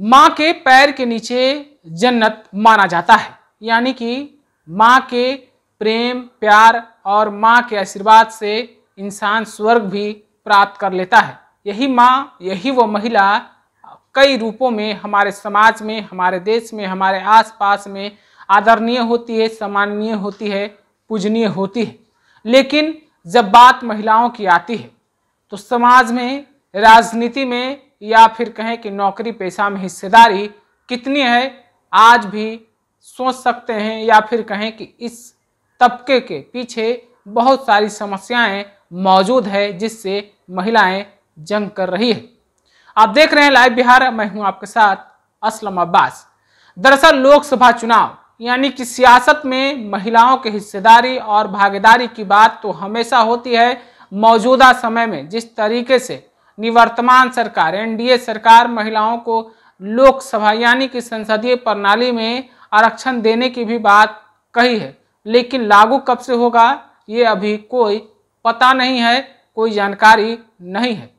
माँ के पैर के नीचे जन्नत माना जाता है यानी कि माँ के प्रेम प्यार और माँ के आशीर्वाद से इंसान स्वर्ग भी प्राप्त कर लेता है यही माँ यही वो महिला कई रूपों में हमारे समाज में हमारे देश में हमारे आसपास में आदरणीय होती है सम्माननीय होती है पूजनीय होती है लेकिन जब बात महिलाओं की आती है तो समाज में राजनीति में या फिर कहें कि नौकरी पेशा में हिस्सेदारी कितनी है आज भी सोच सकते हैं या फिर कहें कि इस तबके के पीछे बहुत सारी समस्याएं मौजूद है जिससे महिलाएं जंग कर रही है आप देख रहे हैं लाइव बिहार मैं हूं आपके साथ असलम अब्बास दरअसल लोकसभा चुनाव यानी कि सियासत में महिलाओं के हिस्सेदारी और भागीदारी की बात तो हमेशा होती है मौजूदा समय में जिस तरीके से निवर्तमान सरकार एनडीए सरकार महिलाओं को लोकसभा यानी कि संसदीय प्रणाली में आरक्षण देने की भी बात कही है लेकिन लागू कब से होगा ये अभी कोई पता नहीं है कोई जानकारी नहीं है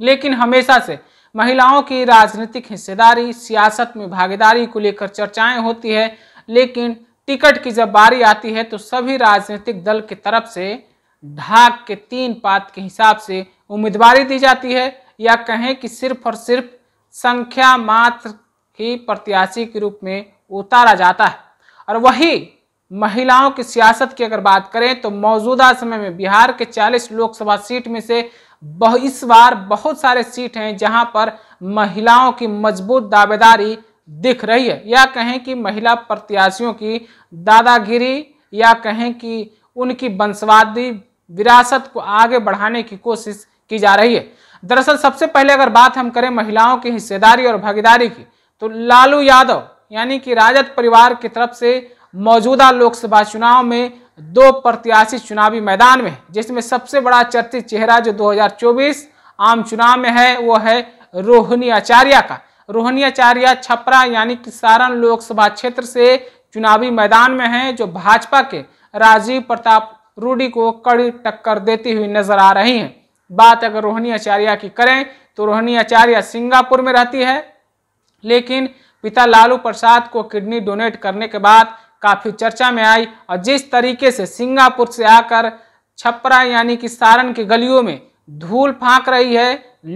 लेकिन हमेशा से महिलाओं की राजनीतिक हिस्सेदारी सियासत में भागीदारी को लेकर चर्चाएं होती है लेकिन टिकट की जब बारी आती है तो सभी राजनीतिक दल की तरफ से ढाक के तीन पात के हिसाब से उम्मीदवारी दी जाती है या कहें कि सिर्फ और सिर्फ संख्या मात्र ही प्रत्याशी के रूप में उतारा जाता है और वही महिलाओं की सियासत की अगर बात करें तो मौजूदा समय में बिहार के 40 लोकसभा सीट में से बहु इस बार बहुत सारे सीट हैं जहां पर महिलाओं की मजबूत दावेदारी दिख रही है या कहें कि महिला प्रत्याशियों की दादागिरी या कहें कि उनकी वंशवादी विरासत को आगे बढ़ाने की कोशिश की जा रही है दरअसल सबसे पहले अगर बात हम करें महिलाओं की हिस्सेदारी और भागीदारी की तो लालू यादव यानी कि राजद परिवार की तरफ से मौजूदा लोकसभा चुनाव में दो प्रत्याशी चुनावी मैदान में जिसमें सबसे बड़ा चर्चित चेहरा जो 2024 आम चुनाव में है वो है रोहिणी आचार्य का रोहिणी आचार्य छपरा यानी कि सारण लोकसभा क्षेत्र से चुनावी मैदान में है जो भाजपा के राजीव प्रताप रूडी को कड़ी टक्कर देती हुई नजर आ रही हैं बात अगर रोहिणी आचार्य की करें तो रोहिणी आचार्य सिंगापुर में रहती है लेकिन पिता लालू प्रसाद को किडनी डोनेट करने के बाद काफ़ी चर्चा में आई और जिस तरीके से सिंगापुर से आकर छपरा यानी कि सारण की गलियों में धूल फांक रही है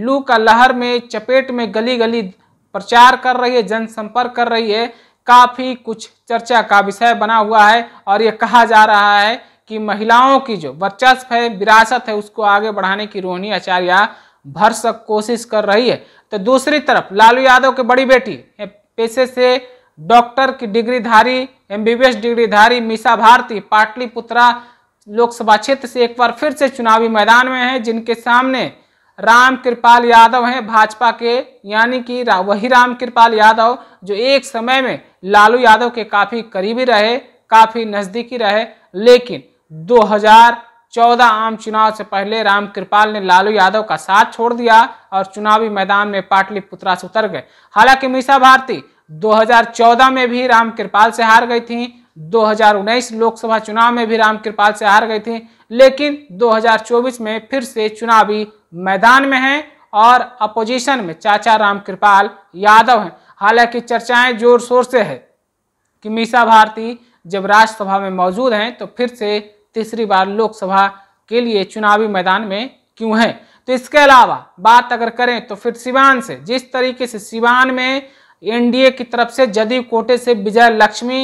लू का लहर में चपेट में गली गली प्रचार कर रही है जनसंपर्क कर रही है काफ़ी कुछ चर्चा का विषय बना हुआ है और ये कहा जा रहा है कि महिलाओं की जो वर्चस्व है विरासत है उसको आगे बढ़ाने की रोहिणी आचार्य भरसक कोशिश कर रही है तो दूसरी तरफ लालू यादव की बड़ी बेटी पेशे से डॉक्टर की डिग्रीधारी एमबीबीएस डिग्रीधारी मीसा भारती पाटलिपुत्रा लोकसभा क्षेत्र से एक बार फिर से चुनावी मैदान में हैं जिनके सामने राम कृपाल यादव हैं भाजपा के यानी कि रा, वही राम कृपाल यादव जो एक समय में लालू यादव के काफ़ी करीबी रहे काफ़ी नज़दीकी रहे लेकिन 2014 आम चुनाव से पहले राम कृपाल ने लालू यादव का साथ छोड़ दिया और चुनावी मैदान में पाटलिपुत्रा से उतर गए हालांकि मीसा भारती 2014 में भी राम कृपाल से हार गई थी 2019 लोकसभा चुनाव में भी राम कृपाल से हार गई थी लेकिन 2024 में फिर से चुनावी मैदान में हैं और अपोजिशन में चाचा राम कृपाल यादव हैं हालांकि चर्चाएं जोर शोर से है कि मीसा भारती जब राज्यसभा में मौजूद हैं तो फिर से तीसरी बार लोकसभा के लिए चुनावी मैदान में क्यों है तो इसके अलावा बात अगर करें तो फिर सिवान से जिस तरीके से सिवान में एनडीए की तरफ से जदयू कोटे से विजय लक्ष्मी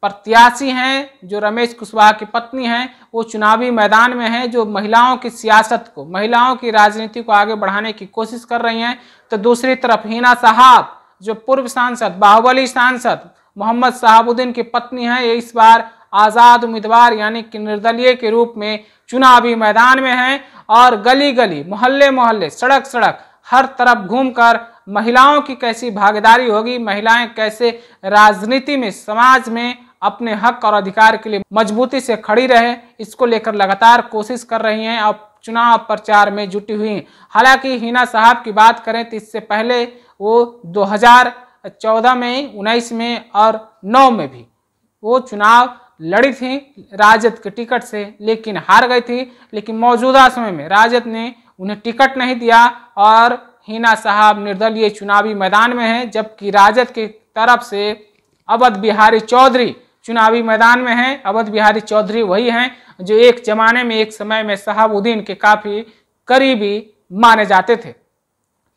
प्रत्याशी हैं जो रमेश कुशवाहा की पत्नी हैं वो चुनावी मैदान में हैं जो महिलाओं की सियासत को महिलाओं की राजनीति को आगे बढ़ाने की कोशिश कर रही हैं तो दूसरी तरफ हिना साहब जो पूर्व सांसद बाहुबली सांसद मोहम्मद साहबुद्दीन की पत्नी हैं इस बार आज़ाद उम्मीदवार यानी कि निर्दलीय के रूप में चुनावी मैदान में हैं और गली गली मोहल्ले मोहल्ले सड़क सड़क हर तरफ घूमकर महिलाओं की कैसी भागीदारी होगी महिलाएं कैसे राजनीति में समाज में अपने हक और अधिकार के लिए मजबूती से खड़ी रहे इसको लेकर लगातार कोशिश कर रही हैं और चुनाव प्रचार में जुटी हुई हालांकि हिना साहब की बात करें तो इससे पहले वो 2014 में उन्नीस में और 9 में भी वो चुनाव लड़ी थी राजद के टिकट से लेकिन हार गई थी लेकिन मौजूदा समय में राजद ने उन्हें टिकट नहीं दिया और हिना साहब निर्दलीय चुनावी मैदान में हैं जबकि राजद की तरफ से अवध बिहारी चौधरी चुनावी मैदान में हैं अवध बिहारी चौधरी वही हैं जो एक जमाने में एक समय में शहाबुद्दीन के काफ़ी करीबी माने जाते थे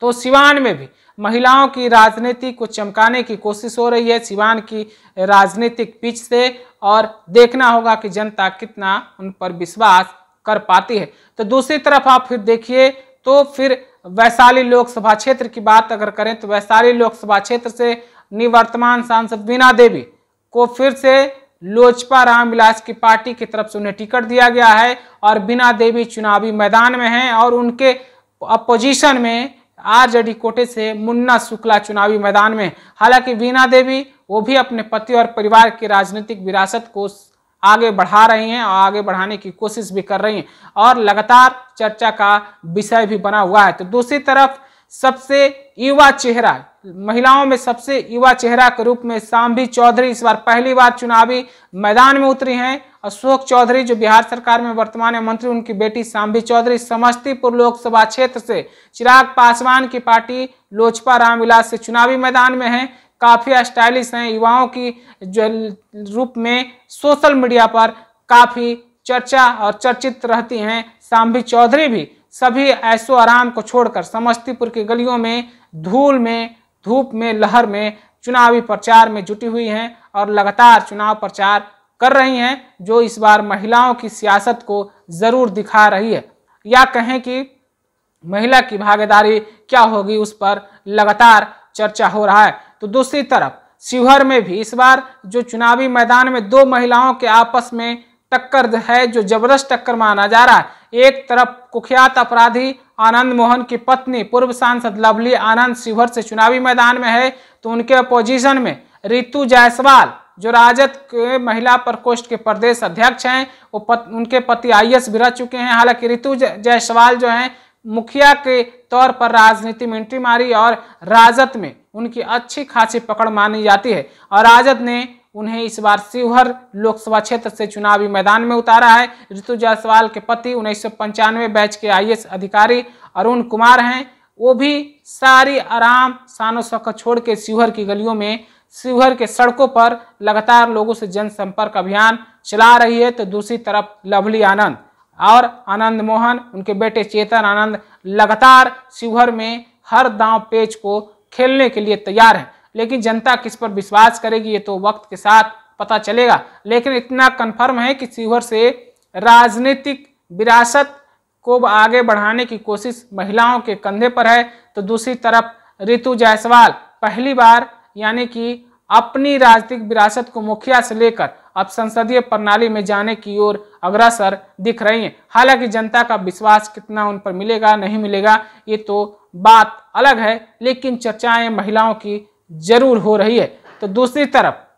तो सिवान में भी महिलाओं की राजनीति को चमकाने की कोशिश हो रही है सिवान की राजनीतिक पिच से और देखना होगा कि जनता कितना उन पर विश्वास कर पाती है तो दूसरी तरफ आप फिर देखिए तो फिर वैशाली लोकसभा क्षेत्र की बात अगर करें तो वैशाली लोकसभा क्षेत्र से निवर्तमान सांसद बीना देवी को फिर से लोजपा रामविलास की पार्टी की तरफ से उन्हें टिकट दिया गया है और बीना देवी चुनावी मैदान में हैं और उनके अपोजिशन में आरजेडी कोटे से मुन्ना शुक्ला चुनावी मैदान में हालांकि वीणा देवी वो भी अपने पति और परिवार की राजनीतिक विरासत को आगे बढ़ा रही हैं और आगे बढ़ाने की कोशिश भी कर रही हैं और लगातार चर्चा का विषय भी बना हुआ है तो दूसरी तरफ सबसे युवा चेहरा महिलाओं में सबसे युवा चेहरा के रूप में सांभी चौधरी इस बार पहली बार चुनावी मैदान में उतरी हैं अशोक चौधरी जो बिहार सरकार में वर्तमान मंत्री उनकी बेटी सांभी चौधरी समस्तीपुर लोकसभा क्षेत्र से चिराग पासवान की पार्टी लोजपा रामविलास से चुनावी मैदान में है काफ़ी स्टाइलिश हैं युवाओं की जो रूप में सोशल मीडिया पर काफ़ी चर्चा और चर्चित रहती हैं सांभी चौधरी भी सभी ऐशो आराम को छोड़कर समस्तीपुर की गलियों में धूल में धूप में लहर में चुनावी प्रचार में जुटी हुई हैं और लगातार चुनाव प्रचार कर रही हैं जो इस बार महिलाओं की सियासत को ज़रूर दिखा रही है या कहें कि महिला की भागीदारी क्या होगी उस पर लगातार चर्चा हो रहा है तो दूसरी तरफ शिवहर में भी इस बार जो चुनावी मैदान में दो महिलाओं के आपस में टक्कर है जो जबरदस्त टक्कर माना जा रहा है एक तरफ कुख्यात अपराधी आनंद मोहन की पत्नी पूर्व सांसद लवली आनंद शिवहर से चुनावी मैदान में है तो उनके अपोजिशन में रितु जायसवाल जो राजद के महिला प्रकोष्ठ के प्रदेश अध्यक्ष हैं वो पत, उनके पति आई एस भी रह चुके हैं हालांकि ऋतु जायसवाल जो हैं मुखिया के तौर पर राजनीति में एंट्री मारी और राजद में उनकी अच्छी खासी पकड़ मानी जाती है और राजद ने उन्हें इस बार शिवहर लोकसभा क्षेत्र से चुनावी मैदान में उतारा है ऋतु जायसवाल के पति उन्नीस बैच के आई अधिकारी अरुण कुमार हैं वो भी सारी आराम सानो सख छोड़ के शिवहर की गलियों में शिवहर के सड़कों पर लगातार लोगों से जनसंपर्क अभियान चला रही है तो दूसरी तरफ लवली आनंद और आनंद मोहन उनके बेटे चेतन आनंद लगातार शिवहर में हर दांव पेच को खेलने के लिए तैयार हैं लेकिन जनता किस पर विश्वास करेगी ये तो वक्त के साथ पता चलेगा लेकिन इतना कन्फर्म है कि शिवहर से राजनीतिक विरासत को आगे बढ़ाने की कोशिश महिलाओं के कंधे पर है तो दूसरी तरफ ऋतु जायसवाल पहली बार यानी कि अपनी राजनीतिक विरासत को मुखिया से लेकर अब संसदीय प्रणाली में जाने की ओर अग्रसर दिख रही हैं हालांकि जनता का विश्वास कितना उन पर मिलेगा नहीं मिलेगा ये तो बात अलग है लेकिन चर्चाएं महिलाओं की जरूर हो रही है तो दूसरी तरफ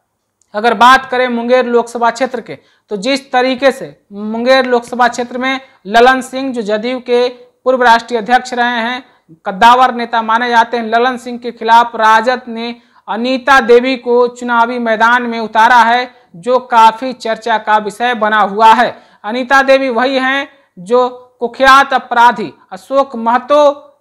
अगर बात करें मुंगेर लोकसभा क्षेत्र के तो जिस तरीके से मुंगेर लोकसभा क्षेत्र में ललन सिंह जो जदयू के पूर्व राष्ट्रीय अध्यक्ष रहे हैं कद्दावर नेता माने जाते हैं ललन सिंह के खिलाफ राजद ने अनीता देवी को चुनावी मैदान में उतारा है जो काफ़ी चर्चा का विषय बना हुआ है अनीता देवी वही हैं जो कुख्यात अपराधी अशोक महतो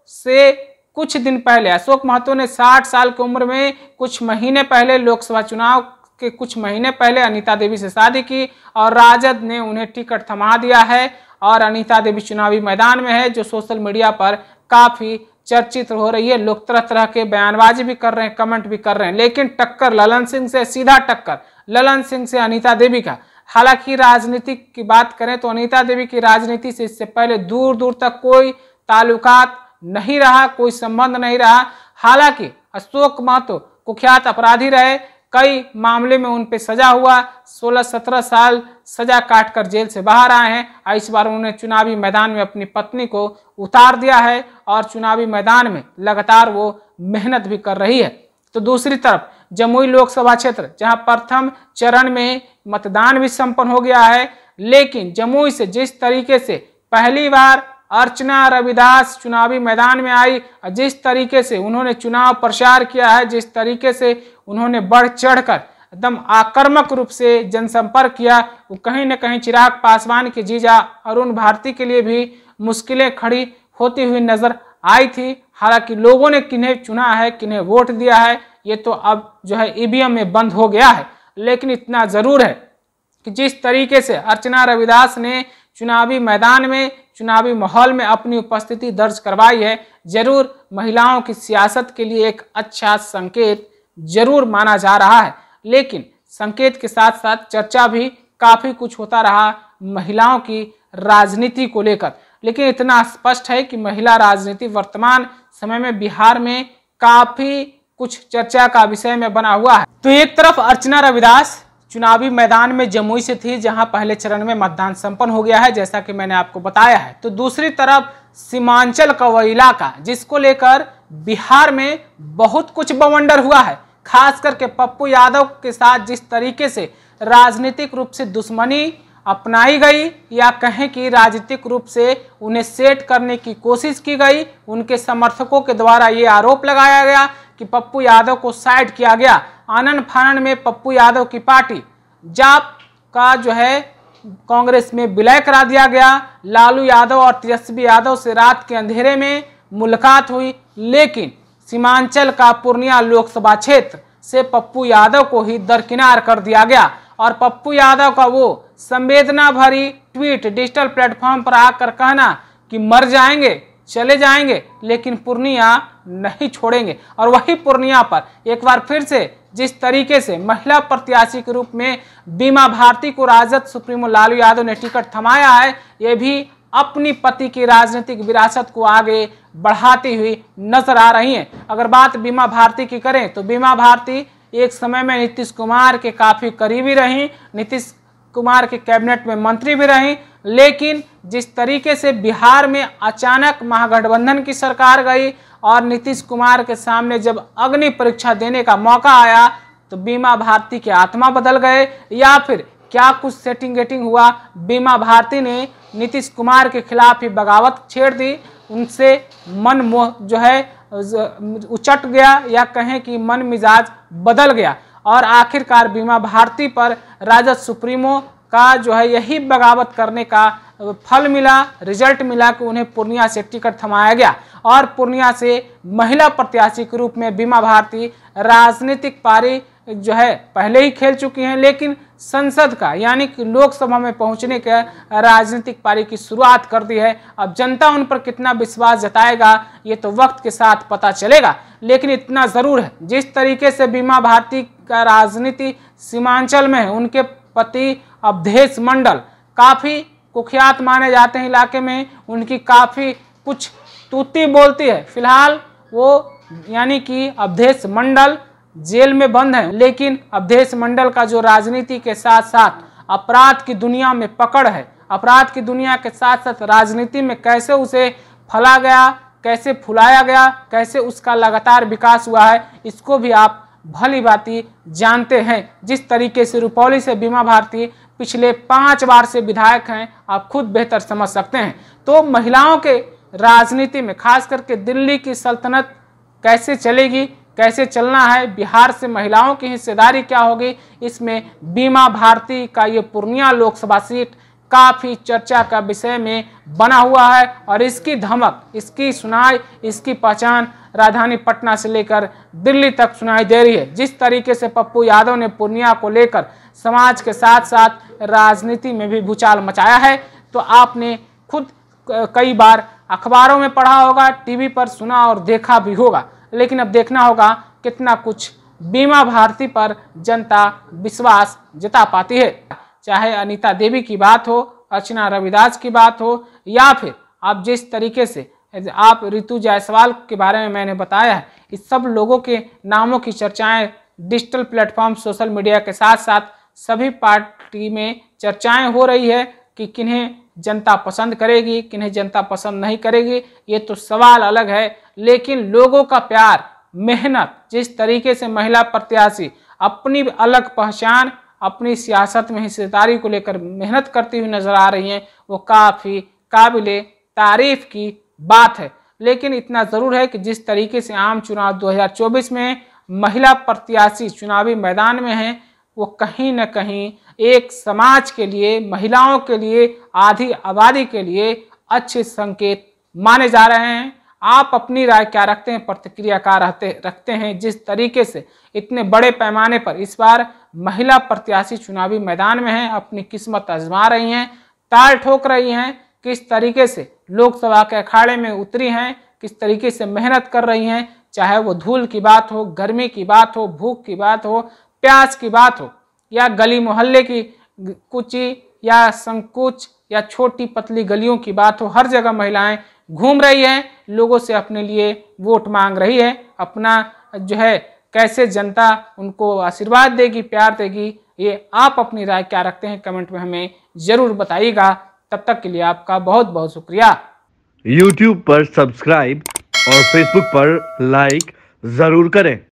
से कुछ दिन पहले अशोक महतो ने 60 साल की उम्र में कुछ महीने पहले लोकसभा चुनाव के कुछ महीने पहले अनीता देवी से शादी की और राजद ने उन्हें टिकट थमा दिया है और अनीता देवी चुनावी मैदान में है जो सोशल मीडिया पर काफ़ी चर्चित हो रही है लोग तरह तरह के बयानबाजी भी कर रहे हैं कमेंट भी कर रहे हैं लेकिन टक्कर ललन सिंह से सीधा टक्कर ललन सिंह से अनीता देवी का हालांकि राजनीति की बात करें तो अनीता देवी की राजनीति से इससे पहले दूर दूर तक कोई ताल्लुकात नहीं रहा कोई संबंध नहीं रहा हालांकि अशोक महतो कुख्यात अपराधी रहे कई मामले में उन पर सजा हुआ 16-17 साल सजा काट कर जेल से बाहर आए हैं और इस बार उन्होंने चुनावी मैदान में अपनी पत्नी को उतार दिया है और चुनावी मैदान में लगातार वो मेहनत भी कर रही है तो दूसरी तरफ जमुई लोकसभा क्षेत्र जहां प्रथम चरण में मतदान भी संपन्न हो गया है लेकिन जमुई से जिस तरीके से पहली बार अर्चना रविदास चुनावी मैदान में आई और जिस तरीके से उन्होंने चुनाव प्रचार किया है जिस तरीके से उन्होंने बढ़ चढ़ कर एकदम आक्रमक रूप से जनसंपर्क किया वो कहीं ना कहीं चिराग पासवान के जीजा अरुण भारती के लिए भी मुश्किलें खड़ी होती हुई नजर आई थी हालांकि लोगों ने किन्हें चुना है किन्हें वोट दिया है ये तो अब जो है ईवीएम में बंद हो गया है लेकिन इतना जरूर है कि जिस तरीके से अर्चना रविदास ने चुनावी मैदान में चुनावी माहौल में अपनी उपस्थिति दर्ज करवाई है जरूर महिलाओं की सियासत के लिए एक अच्छा संकेत जरूर माना जा रहा है लेकिन संकेत के साथ साथ चर्चा भी काफ़ी कुछ होता रहा महिलाओं की राजनीति को लेकर लेकिन इतना स्पष्ट है कि महिला राजनीति वर्तमान समय में बिहार में काफ़ी कुछ चर्चा का विषय में बना हुआ है तो एक तरफ अर्चना रविदास चुनावी मैदान में जमुई से थी जहां पहले चरण में मतदान संपन्न हो गया है जैसा कि मैंने आपको बताया है तो दूसरी तरफ सीमांचल का वह इलाका जिसको लेकर बिहार में बहुत कुछ बवंडर हुआ है खास करके पप्पू यादव के साथ जिस तरीके से राजनीतिक रूप से दुश्मनी अपनाई गई या कहें कि राजनीतिक रूप से उन्हें सेट करने की कोशिश की गई उनके समर्थकों के द्वारा ये आरोप लगाया गया कि पप्पू यादव को साइड किया गया आनन फानन में पप्पू यादव की पार्टी जाप का जो है कांग्रेस में विलय करा दिया गया लालू यादव और तेजस्वी यादव से रात के अंधेरे में मुलाकात हुई लेकिन सीमांचल का पूर्णिया लोकसभा क्षेत्र से पप्पू यादव को ही दरकिनार कर दिया गया और पप्पू यादव का वो संवेदना भरी ट्वीट डिजिटल प्लेटफॉर्म पर आकर कहना कि मर जाएंगे चले जाएंगे लेकिन पूर्णिया नहीं छोड़ेंगे और वही पूर्णिया पर एक बार फिर से जिस तरीके से महिला प्रत्याशी के रूप में बीमा भारती को राजद सुप्रीमो लालू यादव ने टिकट थमाया है ये भी अपनी पति की राजनीतिक विरासत को आगे बढ़ाती हुई नजर आ रही हैं अगर बात बीमा भारती की करें तो बीमा भारती एक समय में नीतीश कुमार के काफ़ी करीबी रहीं नीतीश कुमार के कैबिनेट में मंत्री भी रहीं लेकिन जिस तरीके से बिहार में अचानक महागठबंधन की सरकार गई और नीतीश कुमार के सामने जब अग्नि परीक्षा देने का मौका आया तो बीमा भारती के आत्मा बदल गए या फिर क्या कुछ सेटिंग गेटिंग हुआ बीमा भारती ने नीतीश कुमार के खिलाफ ही बगावत छेड़ दी उनसे मन मोह जो है उचट गया या कहें कि मन मिजाज बदल गया और आखिरकार बीमा भारती पर राजद सुप्रीमो का जो है यही बगावत करने का फल मिला रिजल्ट मिला कि उन्हें पूर्णिया से टिकट थमाया गया और पूर्णिया से महिला प्रत्याशी के रूप में बीमा भारती राजनीतिक पारी जो है पहले ही खेल चुकी हैं लेकिन संसद का यानी कि लोकसभा में पहुंचने के राजनीतिक पारी की शुरुआत कर दी है अब जनता उन पर कितना विश्वास जताएगा ये तो वक्त के साथ पता चलेगा लेकिन इतना ज़रूर है जिस तरीके से बीमा भारती का राजनीति सीमांचल में है उनके पति अवधेश मंडल काफ़ी कुख्यात माने जाते हैं इलाके में उनकी काफ़ी कुछ तूती बोलती है फिलहाल वो यानी कि अवधेश मंडल जेल में बंद है लेकिन अवधेश मंडल का जो राजनीति के साथ साथ अपराध की दुनिया में पकड़ है अपराध की दुनिया के साथ साथ राजनीति में कैसे उसे फला गया कैसे फुलाया गया कैसे उसका लगातार विकास हुआ है इसको भी आप भली भांति जानते हैं जिस तरीके से रुपौली से बीमा भारती पिछले पाँच बार से विधायक हैं आप खुद बेहतर समझ सकते हैं तो महिलाओं के राजनीति में खास करके दिल्ली की सल्तनत कैसे चलेगी कैसे चलना है बिहार से महिलाओं की हिस्सेदारी क्या होगी इसमें बीमा भारती का ये पूर्णिया लोकसभा सीट काफ़ी चर्चा का विषय में बना हुआ है और इसकी धमक इसकी सुनाई इसकी पहचान राजधानी पटना से लेकर दिल्ली तक सुनाई दे रही है जिस तरीके से पप्पू यादव ने पूर्णिया को लेकर समाज के साथ साथ राजनीति में भी भूचाल मचाया है तो आपने खुद कई बार अखबारों में पढ़ा होगा टीवी पर सुना और देखा भी होगा लेकिन अब देखना होगा कितना कुछ बीमा भारती पर जनता विश्वास जता पाती है चाहे अनीता देवी की बात हो अर्चना रविदास की बात हो या फिर आप जिस तरीके से आप ऋतु जायसवाल के बारे में मैंने बताया है इस सब लोगों के नामों की चर्चाएं डिजिटल प्लेटफॉर्म सोशल मीडिया के साथ साथ सभी पार्टी में चर्चाएं हो रही है कि किन्हें जनता पसंद करेगी किन्हें जनता पसंद नहीं करेगी ये तो सवाल अलग है लेकिन लोगों का प्यार मेहनत जिस तरीके से महिला प्रत्याशी अपनी अलग पहचान अपनी सियासत में हिस्सेदारी को लेकर मेहनत करती हुई नज़र आ रही हैं वो काफ़ी काबिल तारीफ की बात है लेकिन इतना ज़रूर है कि जिस तरीके से आम चुनाव 2024 में महिला प्रत्याशी चुनावी मैदान में हैं वो कहीं ना कहीं एक समाज के लिए महिलाओं के लिए आधी आबादी के लिए अच्छे संकेत माने जा रहे हैं आप अपनी राय क्या रखते हैं प्रतिक्रिया क्या रहते रखते हैं जिस तरीके से इतने बड़े पैमाने पर इस बार महिला प्रत्याशी चुनावी मैदान में हैं अपनी किस्मत आजमा रही हैं ताल ठोक रही हैं किस तरीके से लोकसभा के अखाड़े में उतरी हैं किस तरीके से मेहनत कर रही हैं चाहे वो धूल की बात हो गर्मी की बात हो भूख की बात हो प्यास की बात हो या गली मोहल्ले की कुची या संकुच या छोटी पतली गलियों की बात हो हर जगह महिलाएं घूम रही है लोगों से अपने लिए वोट मांग रही है अपना जो है कैसे जनता उनको आशीर्वाद देगी प्यार देगी ये आप अपनी राय क्या रखते हैं कमेंट में हमें ज़रूर बताइएगा तब तक के लिए आपका बहुत बहुत शुक्रिया यूट्यूब पर सब्सक्राइब और फेसबुक पर लाइक ज़रूर करें